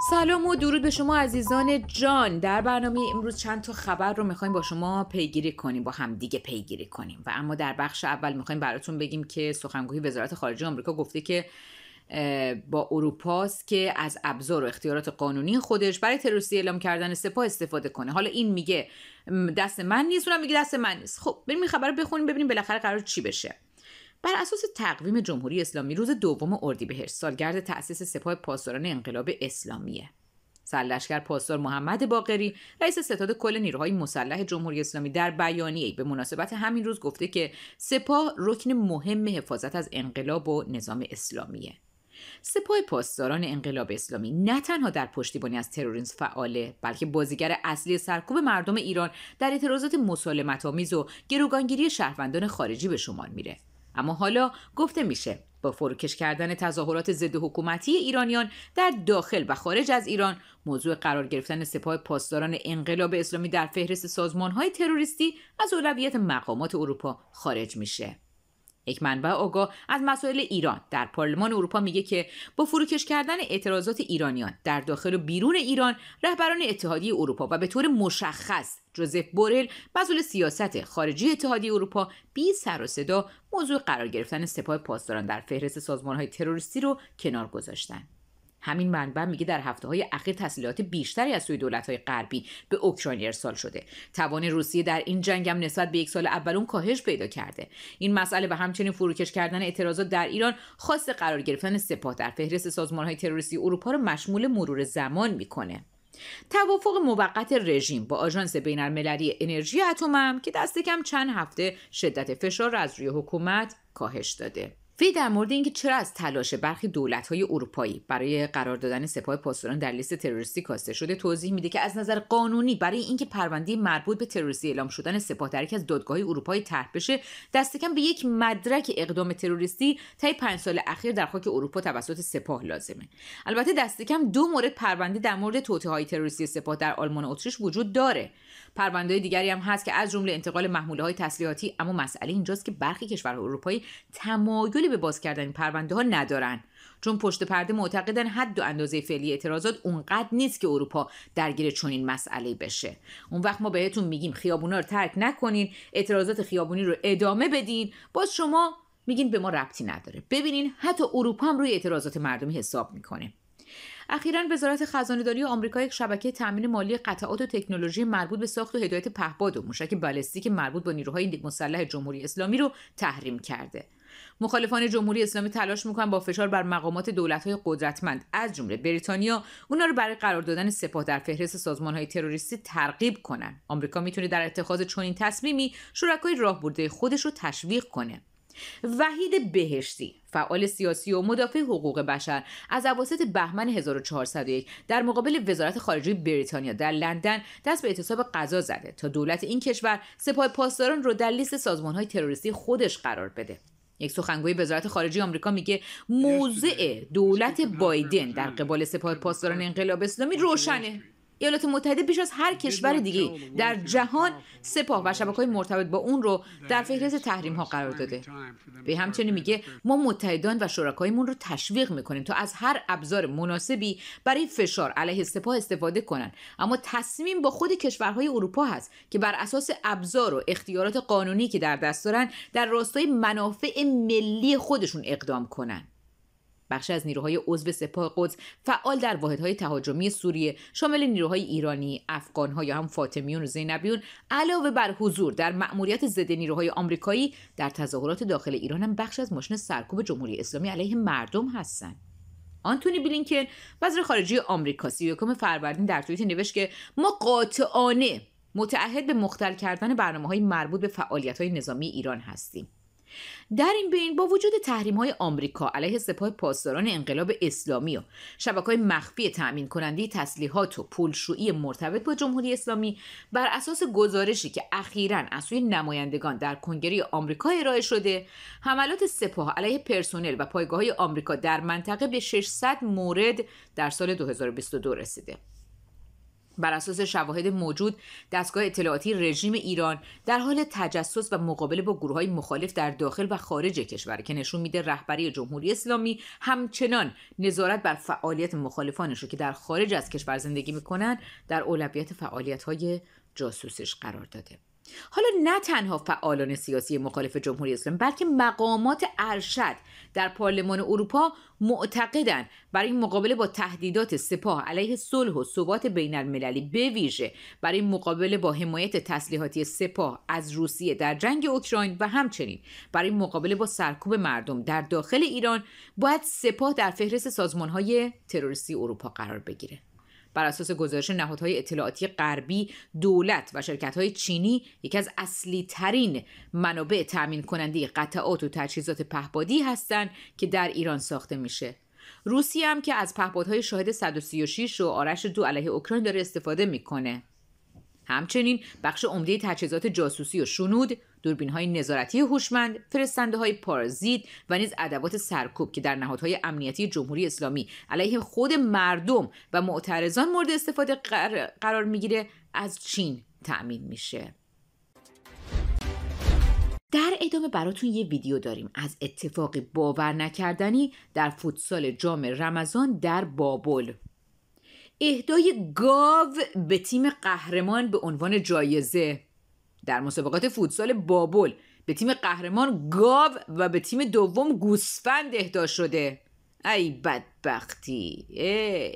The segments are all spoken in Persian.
سلام و درود به شما عزیزان جان در برنامه امروز چند تا خبر رو میخوایم با شما پیگیری کنیم با هم دیگه پیگیری کنیم و اما در بخش اول میخوایم براتون بگیم که سخنگوی وزارت خارجه آمریکا گفته که با اروپاست که از ابزار و اختیارات قانونی خودش برای تروریستی اعلام کردن سپاه استفاده کنه حالا این میگه دست من نیست اونم میگه دست من نیست خب بریم این خبر رو بخونیم ببینیم بالاخره قرار چی بشه بر اساس تقویم جمهوری اسلامی روز دوم اردیبهشت سالگرد تأسیس سپاه پاسداران انقلاب اسلامیه سرلشکر پاسدار محمد باقری رئیس ستاد کل نیروهای مسلح جمهوری اسلامی در بیانیه به مناسبت همین روز گفته که سپاه رکن مهم حفاظت از انقلاب و نظام اسلامیه سپاه پاسداران انقلاب اسلامی نه تنها در پشتیبانی از تروریسم فعاله بلکه بازیگر اصلی سرکوب مردم ایران در اعتراضات مسالمت‌آمیز و گروگانگیری شهروندان خارجی به شمار میره اما حالا گفته میشه با فروکش کردن تظاهرات ضد حکومتی ایرانیان در داخل و خارج از ایران موضوع قرار گرفتن سپاه پاسداران انقلاب اسلامی در فهرست های تروریستی از اولویت مقامات اروپا خارج میشه یک منبع آگاه از مسائل ایران در پارلمان اروپا میگه که با فروکش کردن اعتراضات ایرانیان در داخل و بیرون ایران رهبران اتحادیه اروپا و به طور مشخص جوزف بورل مسئول سیاست خارجی اتحادیه اروپا بی سر و صدا موضوع قرار گرفتن سپاه پاسداران در فهرست سازمانهای تروریستی رو کنار گذاشتند همین منبع میگه در هفته های اخیر تسلیحات بیشتری از سوی دولت های غربی به اوکراین ارسال شده توان روسیه در این جنگ هم نسبت به یک سال اولون کاهش پیدا کرده این مسئله و همچنین فروکش کردن اعتراضات در ایران خاص قرار گرفتن سپاه در فهرست سازمان های تروریستی اروپا را مشمول مرور زمان میکنه توافق موقت رژیم با آژانس بینالمللی انرژی اتمم که دست کم چند هفته شدت فشار را از روی حکومت کاهش داده وی در مورد اینکه چرا از تلاش برخی دولت‌های اروپایی برای قرار دادن سپاه پاسداران در لیست تروریستی کاسته شده توضیح میده که از نظر قانونی برای اینکه پرونده مربوط به تروریستی اعلام شدن سپاه در یکی از دادگاه اروپایی طرح بشه دست کم به یک مدرک اقدام تروریستی طی پنج سال اخیر در خاک اروپا توسط سپاه لازمه البته دست کم دو مورد پرونده در مورد های تروریستی سپاه در آلمان و اتریش وجود داره پرونده دیگری هم هست که از جمله انتقال محموله های تسلیحاتی اما مسئله اینجاست که برخی کشورهای اروپایی تمایل به باز کردن پرونده ها ندارن چون پشت پرده معتقدن حد و اندازه فعلی اعتراضات اونقدر نیست که اروپا درگیر چنین مسئله بشه اون وقت ما بهتون میگیم خیابونا رو ترک نکنین اعتراضات خیابونی رو ادامه بدین باز شما میگین به ما ربطی نداره ببینین حتی اروپا هم روی اعتراضات مردمی حساب میکنه اخیرا وزارت خزانه داری آمریکا یک شبکه تامین مالی قطعات و تکنولوژی مربوط به ساخت و هدایت پهپاد و موشک بالستیک مربوط با نیروهای مسلح جمهوری اسلامی رو تحریم کرده مخالفان جمهوری اسلامی تلاش میکنن با فشار بر مقامات های قدرتمند از جمله بریتانیا اونا رو برای قرار دادن سپاه در فهرست های تروریستی ترغیب کنن آمریکا میتونه در اتخاذ چنین تصمیمی شرکای راهبرده خودش رو تشویق کنه وحید بهشتی فعال سیاسی و مدافع حقوق بشر از اواسط بهمن 1401 در مقابل وزارت خارجه بریتانیا در لندن دست به اعتصاب غذا زده تا دولت این کشور سپاه پاسداران رو در لیست سازمانهای تروریستی خودش قرار بده یک سخنگوی وزارت خارجه آمریکا میگه موضع دولت بایدن در قبال سپاه پاسداران انقلاب اسلامی روشنه ایالات متحده بیش از هر کشور دیگه در جهان خب، سپاه و های خب. مرتبط با اون رو در فهرست تحریم ها قرار داده. به همچنین میگه ما متحدان و شرکایمون رو تشویق میکنیم تا از هر ابزار مناسبی برای فشار علیه سپاه استفاده کنن اما تصمیم با خود کشورهای اروپا هست که بر اساس ابزار و اختیارات قانونی که در دست دارن در راستای منافع ملی خودشون اقدام کنن. بخشی از نیروهای عضو سپاه قدس فعال در واحدهای تهاجمی سوریه شامل نیروهای ایرانی افغانها یا هم فاطمیون و زینبیون علاوه بر حضور در مأموریت ضد نیروهای آمریکایی در تظاهرات داخل ایران هم بخش از ماشین سرکوب جمهوری اسلامی علیه مردم هستند آنتونی بلینکن وزیر خارجه آمریکا یکم فروردین در توییت نوشت که ما قاطعانه متعهد به مختل کردن برنامه های مربوط به فعالیت های نظامی ایران هستیم در این بین با وجود تحریم های آمریکا علیه سپاه پاسداران انقلاب اسلامی و شبکه های مخفی تأمین کننده تسلیحات و پولشویی مرتبط با جمهوری اسلامی بر اساس گزارشی که اخیرا از سوی نمایندگان در کنگره آمریکا ارائه شده حملات سپاه علیه پرسنل و پایگاه های آمریکا در منطقه به 600 مورد در سال 2022 رسیده بر اساس شواهد موجود دستگاه اطلاعاتی رژیم ایران در حال تجسس و مقابله با گروه های مخالف در داخل و خارج کشور که نشون میده رهبری جمهوری اسلامی همچنان نظارت بر فعالیت مخالفانش رو که در خارج از کشور زندگی میکنن در اولویت فعالیت های جاسوسش قرار داده حالا نه تنها فعالان سیاسی مخالف جمهوری اسلامی بلکه مقامات ارشد در پارلمان اروپا معتقدند برای مقابله با تهدیدات سپاه علیه صلح و ثبات بین المللی به ویژه برای مقابله با حمایت تسلیحاتی سپاه از روسیه در جنگ اوکراین و همچنین برای مقابله با سرکوب مردم در داخل ایران باید سپاه در فهرست سازمانهای تروریستی اروپا قرار بگیره بر اساس گزارش نهادهای اطلاعاتی غربی دولت و شرکت‌های چینی یکی از اصلی ترین منابع تأمین کننده قطعات و تجهیزات پهپادی هستند که در ایران ساخته میشه روسیه هم که از پهپادهای شاهد 136 و آرش دو علیه اوکراین داره استفاده میکنه همچنین بخش عمده تجهیزات جاسوسی و شنود دوربین های نظارتی هوشمند فرستنده های پارازیت و نیز ادوات سرکوب که در نهادهای امنیتی جمهوری اسلامی علیه خود مردم و معترضان مورد استفاده قرار میگیره از چین تأمین میشه در ادامه براتون یه ویدیو داریم از اتفاق باور نکردنی در فوتسال جام رمضان در بابل اهدای گاو به تیم قهرمان به عنوان جایزه در مسابقات فوتسال بابل به تیم قهرمان گاو و به تیم دوم گوسفند اهدا شده ای بدبختی ای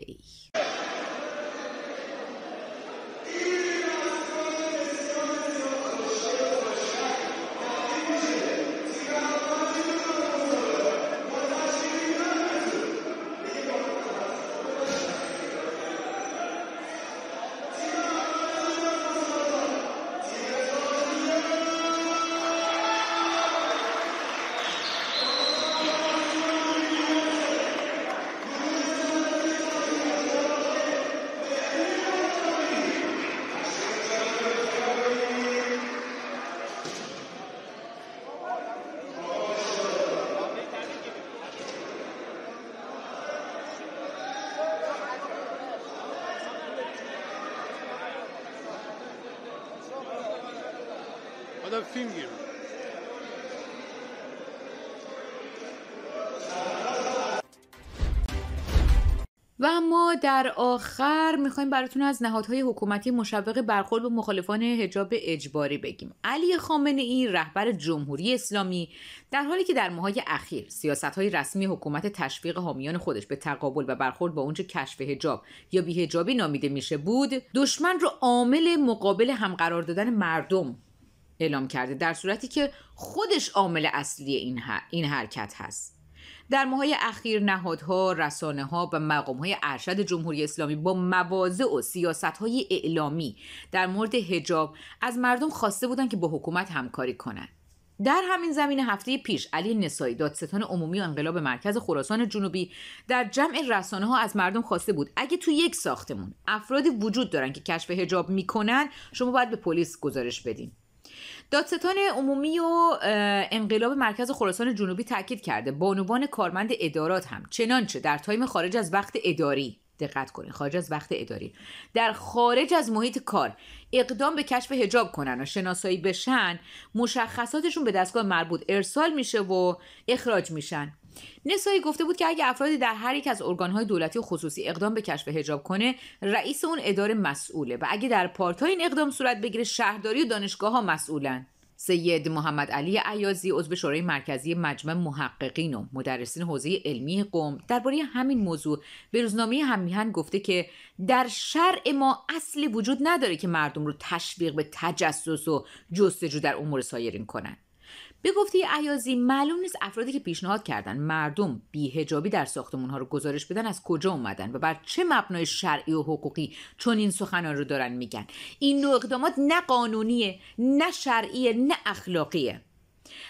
و ما در آخر میخوایم براتون از نهادهای حکومتی مشوق برخورد با مخالفان حجاب اجباری بگیم علی خامنه ای رهبر جمهوری اسلامی در حالی که در ماهای اخیر سیاست های رسمی حکومت تشویق حامیان خودش به تقابل و برخورد با اونچه کشف حجاب یا بیهجابی نامیده میشه بود دشمن رو عامل مقابل هم قرار دادن مردم اعلام کرده در صورتی که خودش عامل اصلی این, این حرکت هست در ماهای اخیر نهادها رسانه ها و مقام های ارشد جمهوری اسلامی با مواضع و سیاست های اعلامی در مورد هجاب از مردم خواسته بودند که با حکومت همکاری کنند در همین زمین هفته پیش علی نسایی دادستان عمومی انقلاب مرکز خراسان جنوبی در جمع رسانه ها از مردم خواسته بود اگه تو یک ساختمون افرادی وجود دارن که کشف هجاب میکنن شما باید به پلیس گزارش بدین دادستان عمومی و انقلاب مرکز خراسان جنوبی تاکید کرده بانوان کارمند ادارات هم چنانچه در تایم خارج از وقت اداری دقت کنید خارج از وقت اداری در خارج از محیط کار اقدام به کشف هجاب کنن و شناسایی بشن مشخصاتشون به دستگاه مربوط ارسال میشه و اخراج میشن نسایی گفته بود که اگر افرادی در هر یک از ارگانهای دولتی و خصوصی اقدام به کشف هجاب کنه رئیس اون اداره مسئوله و اگه در پارتها این اقدام صورت بگیره شهرداری و دانشگاه ها مسئولن سید محمد علی عیازی عضو شورای مرکزی مجمع محققین و مدرسین حوزه علمی قوم درباره همین موضوع به روزنامه همیهن گفته که در شرع ما اصلی وجود نداره که مردم رو تشویق به تجسس و جستجو در امور سایرین کنند به گفته ایازی معلوم نیست افرادی که پیشنهاد کردن مردم بیهجابی در ساختمون ها رو گزارش بدن از کجا اومدن و بر چه مبنای شرعی و حقوقی چون این سخنان رو دارن میگن این نوع اقدامات نه قانونیه نه شرعیه نه اخلاقیه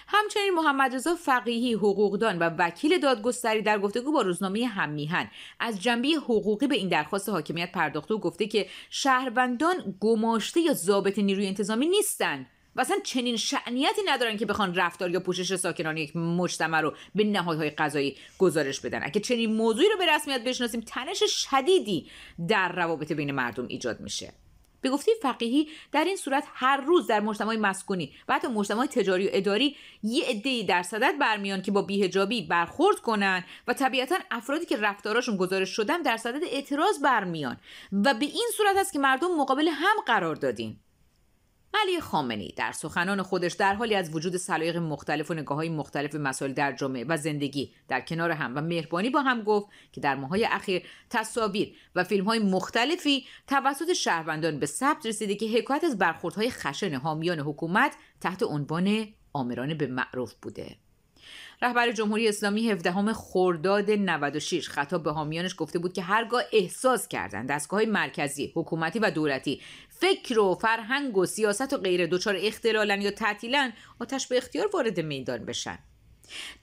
همچنین محمد رضا فقیهی حقوقدان و وکیل دادگستری در گفتگو با روزنامه همیهن از جنبه حقوقی به این درخواست حاکمیت پرداخته و گفته که شهروندان گماشته یا ضابط نیروی انتظامی نیستند و اصلا چنین شعنیتی ندارن که بخوان رفتار یا پوشش ساکنان یک مجتمع رو به نهادهای قضایی گزارش بدن اگه چنین موضوعی رو به رسمیت بشناسیم تنش شدیدی در روابط بین مردم ایجاد میشه به گفته فقیهی در این صورت هر روز در مجتمع مسکونی و حتی مجتمع تجاری و اداری یه عدهای در صدد برمیان که با بیهجابی برخورد کنن و طبیعتا افرادی که رفتاراشون گزارش شدن در صدد اعتراض برمیان و به این صورت است که مردم مقابل هم قرار دادین علی خامنی در سخنان خودش در حالی از وجود سلایق مختلف و نگاه های مختلف به مسائل در جامعه و زندگی در کنار هم و مهربانی با هم گفت که در ماهای اخیر تصاویر و فیلم های مختلفی توسط شهروندان به ثبت رسیده که حکایت از برخوردهای خشن حامیان حکومت تحت عنوان آمران به معروف بوده رهبر جمهوری اسلامی 17 خرداد 96 خطاب به حامیانش گفته بود که هرگاه احساس کردند دستگاه های مرکزی، حکومتی و دولتی فکر و فرهنگ و سیاست و غیر دچار اختلالن یا تعطیلن آتش به اختیار وارد میدان بشن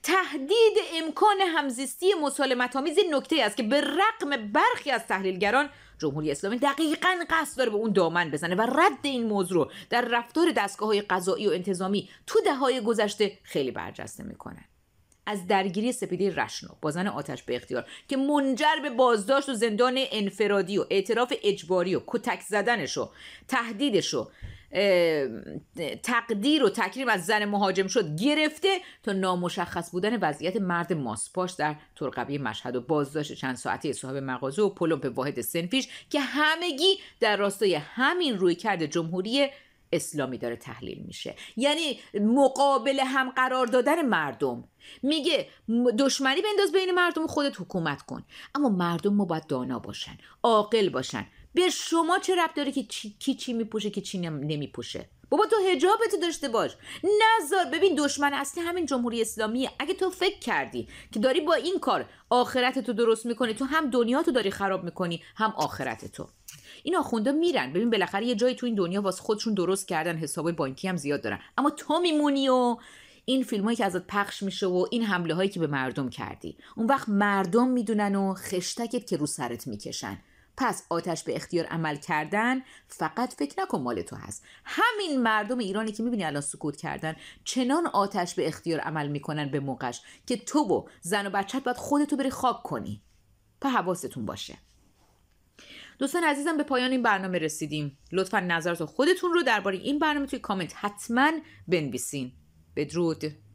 تهدید امکان همزیستی مسالمت آمیز نکته است که به رقم برخی از تحلیلگران جمهوری اسلامی دقیقا قصد داره به اون دامن بزنه و رد این موضوع رو در رفتار دستگاه های قضایی و انتظامی تو دههای گذشته خیلی برجسته میکنن از درگیری سپیده رشنو با زن آتش به اختیار که منجر به بازداشت و زندان انفرادی و اعتراف اجباری و کتک زدنش و تهدیدش و تقدیر و تکریم از زن مهاجم شد گرفته تا نامشخص بودن وضعیت مرد ماسپاش در ترقبی مشهد و بازداشت چند ساعته صاحب مغازه و به واحد سنفیش که همگی در راستای همین روی رویکرد جمهوری اسلامی داره تحلیل میشه یعنی مقابل هم قرار دادن مردم میگه دشمنی بنداز بین مردم خودت حکومت کن اما مردم ما باید دانا باشن عاقل باشن به شما چه ربط داره که چی، کی چی میپوشه که چی نمیپوشه بابا تو هجابتو داشته باش نزار ببین دشمن اصلی همین جمهوری اسلامیه اگه تو فکر کردی که داری با این کار آخرتتو درست میکنی تو هم دنیا تو داری خراب میکنی هم آخرتتو این آخوندا میرن ببین بالاخره یه جایی تو این دنیا واسه خودشون درست کردن حساب بانکی هم زیاد دارن اما تو میمونی و این هایی که ازت پخش میشه و این حمله هایی که به مردم کردی اون وقت مردم میدونن و خشتکت که رو سرت میکشن پس آتش به اختیار عمل کردن فقط فکر نکن مال تو هست همین مردم ایرانی که میبینی الان سکوت کردن چنان آتش به اختیار عمل میکنن به موقعش که تو و زن و بچت باید خودتو بری خاک کنی په حواستون باشه دوستان عزیزم به پایان این برنامه رسیدیم لطفا نظرات خودتون رو درباره این برنامه توی کامنت حتما بنویسین بدرود